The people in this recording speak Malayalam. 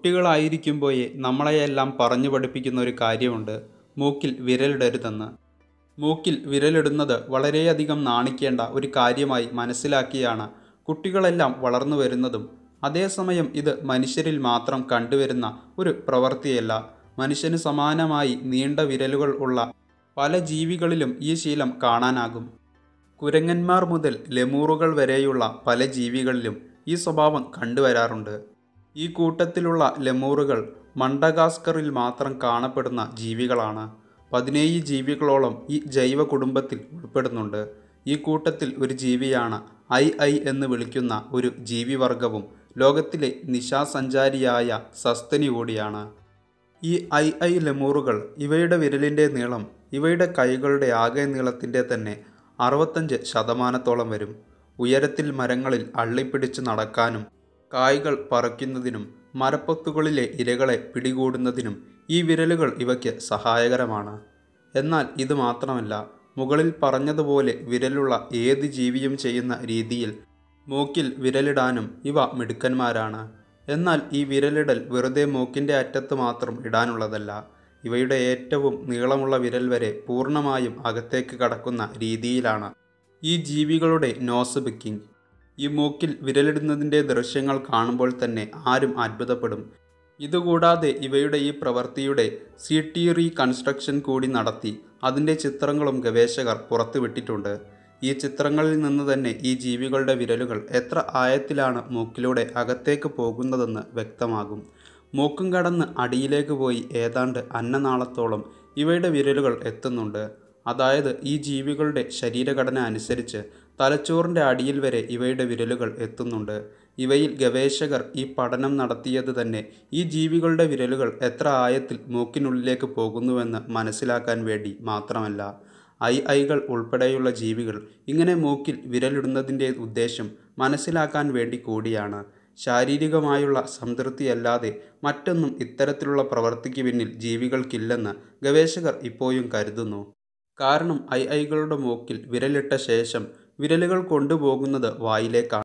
കുട്ടികളായിരിക്കുമ്പോഴേ നമ്മളെയെല്ലാം പറഞ്ഞു പഠിപ്പിക്കുന്ന ഒരു കാര്യമുണ്ട് മൂക്കിൽ വിരലിടരുതെന്ന് മൂക്കിൽ വിരലിടുന്നത് വളരെയധികം നാണിക്കേണ്ട ഒരു കാര്യമായി മനസ്സിലാക്കിയാണ് കുട്ടികളെല്ലാം വളർന്നു വരുന്നതും അതേസമയം ഇത് മനുഷ്യരിൽ മാത്രം കണ്ടുവരുന്ന ഒരു പ്രവൃത്തിയല്ല മനുഷ്യന് സമാനമായി നീണ്ട വിരലുകൾ ഉള്ള പല ജീവികളിലും ഈ ശീലം കാണാനാകും കുരങ്ങന്മാർ മുതൽ ലെമൂറുകൾ വരെയുള്ള പല ജീവികളിലും ഈ സ്വഭാവം കണ്ടുവരാറുണ്ട് ഈ കൂട്ടത്തിലുള്ള ലെമൂറുകൾ മണ്ടഗാസ്കറിൽ മാത്രം കാണപ്പെടുന്ന ജീവികളാണ് പതിനേഴ് ജീവികളോളം ഈ ജൈവ കുടുംബത്തിൽ ഉൾപ്പെടുന്നുണ്ട് ഈ കൂട്ടത്തിൽ ഒരു ജീവിയാണ് ഐ ഐ എന്ന് വിളിക്കുന്ന ഒരു ജീവിവർഗവും ലോകത്തിലെ നിശാസഞ്ചാരിയായ സസ്തനി കൂടിയാണ് ഈ ഐ ഐ ലെമൂറുകൾ ഇവയുടെ വിരലിൻ്റെ നീളം ഇവയുടെ കൈകളുടെ ആകെ നീളത്തിൻ്റെ തന്നെ അറുപത്തഞ്ച് ശതമാനത്തോളം വരും ഉയരത്തിൽ മരങ്ങളിൽ അള്ളിപ്പിടിച്ച് നടക്കാനും കായ്കൾ പറിക്കുന്നതിനും മരപ്പൊത്തുകളിലെ ഇരകളെ പിടികൂടുന്നതിനും ഈ വിരലുകൾ ഇവയ്ക്ക് സഹായകരമാണ് എന്നാൽ ഇത് മാത്രമല്ല മുകളിൽ പറഞ്ഞതുപോലെ വിരലുള്ള ഏത് ജീവിയും ചെയ്യുന്ന രീതിയിൽ മൂക്കിൽ വിരലിടാനും ഇവ മിടുക്കന്മാരാണ് എന്നാൽ ഈ വിരലിടൽ വെറുതെ മൂക്കിൻ്റെ അറ്റത്ത് മാത്രം ഇടാനുള്ളതല്ല ഇവയുടെ ഏറ്റവും നീളമുള്ള വിരൽ വരെ പൂർണ്ണമായും അകത്തേക്ക് കടക്കുന്ന രീതിയിലാണ് ഈ ജീവികളുടെ നോസ് ബിക്കിംഗ് ഈ മൂക്കിൽ വിരലിടുന്നതിൻ്റെ ദൃശ്യങ്ങൾ കാണുമ്പോൾ തന്നെ ആരും അത്ഭുതപ്പെടും ഇതുകൂടാതെ ഇവയുടെ ഈ പ്രവൃത്തിയുടെ സി ടി റീകൺസ്ട്രക്ഷൻ കൂടി നടത്തി അതിൻ്റെ ചിത്രങ്ങളും ഗവേഷകർ പുറത്തുവിട്ടിട്ടുണ്ട് ഈ ചിത്രങ്ങളിൽ നിന്ന് തന്നെ ഈ ജീവികളുടെ വിരലുകൾ എത്ര ആയത്തിലാണ് മൂക്കിലൂടെ അകത്തേക്ക് പോകുന്നതെന്ന് വ്യക്തമാകും മൂക്കും കടന്ന് അടിയിലേക്ക് പോയി ഏതാണ്ട് അന്നനാളത്തോളം ഇവയുടെ വിരലുകൾ എത്തുന്നുണ്ട് അതായത് ഈ ജീവികളുടെ ശരീരഘടന അനുസരിച്ച് തലച്ചോറിൻ്റെ അടിയിൽ വരെ ഇവയുടെ വിരലുകൾ എത്തുന്നുണ്ട് ഇവയിൽ ഗവേഷകർ ഈ പഠനം നടത്തിയത് തന്നെ ഈ ജീവികളുടെ വിരലുകൾ എത്ര ആയത്തിൽ മൂക്കിനുള്ളിലേക്ക് പോകുന്നുവെന്ന് മനസ്സിലാക്കാൻ വേണ്ടി മാത്രമല്ല ഐ ഐകൾ ഉൾപ്പെടെയുള്ള ജീവികൾ ഇങ്ങനെ മൂക്കിൽ വിരലിടുന്നതിൻ്റെ ഉദ്ദേശം മനസ്സിലാക്കാൻ വേണ്ടി കൂടിയാണ് ശാരീരികമായുള്ള സംതൃപ്തിയല്ലാതെ മറ്റൊന്നും ഇത്തരത്തിലുള്ള പ്രവൃത്തിക്ക് പിന്നിൽ ജീവികൾക്കില്ലെന്ന് ഗവേഷകർ ഇപ്പോഴും കരുതുന്നു കാരണം ഐ ഐകളുടെ മൂക്കിൽ വിരലിട്ട ശേഷം വിരലുകൾ കൊണ്ടുപോകുന്നത് വായിലേക്കാണ്